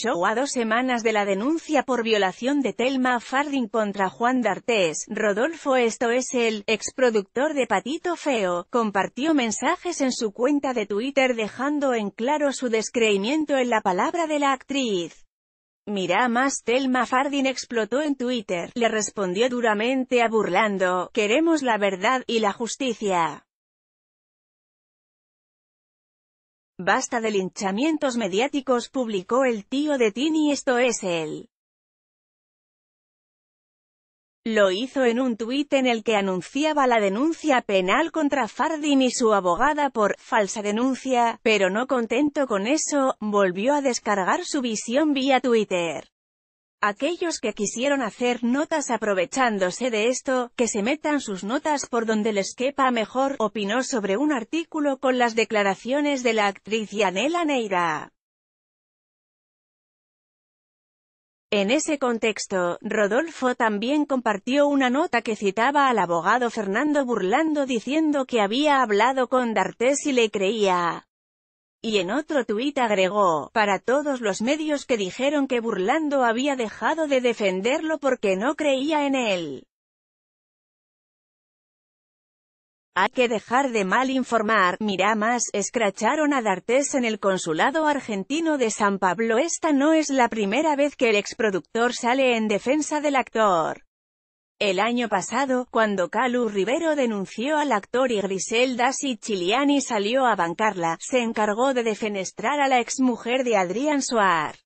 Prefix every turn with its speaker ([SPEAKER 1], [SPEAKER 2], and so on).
[SPEAKER 1] Show a dos semanas de la denuncia por violación de Telma Fardin contra Juan D'Artes, Rodolfo esto es el exproductor de Patito Feo, compartió mensajes en su cuenta de Twitter dejando en claro su descreimiento en la palabra de la actriz. Mira más Telma Fardin explotó en Twitter, le respondió duramente a burlando, queremos la verdad y la justicia. Basta de linchamientos mediáticos publicó el tío de Tini esto es él. Lo hizo en un tuit en el que anunciaba la denuncia penal contra Fardin y su abogada por «falsa denuncia», pero no contento con eso, volvió a descargar su visión vía Twitter. Aquellos que quisieron hacer notas aprovechándose de esto, que se metan sus notas por donde les quepa mejor, opinó sobre un artículo con las declaraciones de la actriz Yanela Neira. En ese contexto, Rodolfo también compartió una nota que citaba al abogado Fernando Burlando diciendo que había hablado con D'Artes y le creía. Y en otro tuit agregó, para todos los medios que dijeron que Burlando había dejado de defenderlo porque no creía en él. Hay que dejar de mal informar, mira más, escracharon a D'Artes en el consulado argentino de San Pablo. Esta no es la primera vez que el exproductor sale en defensa del actor. El año pasado, cuando Calu Rivero denunció al actor y Griselda Siciliani salió a bancarla, se encargó de defenestrar a la exmujer de Adrián Soar.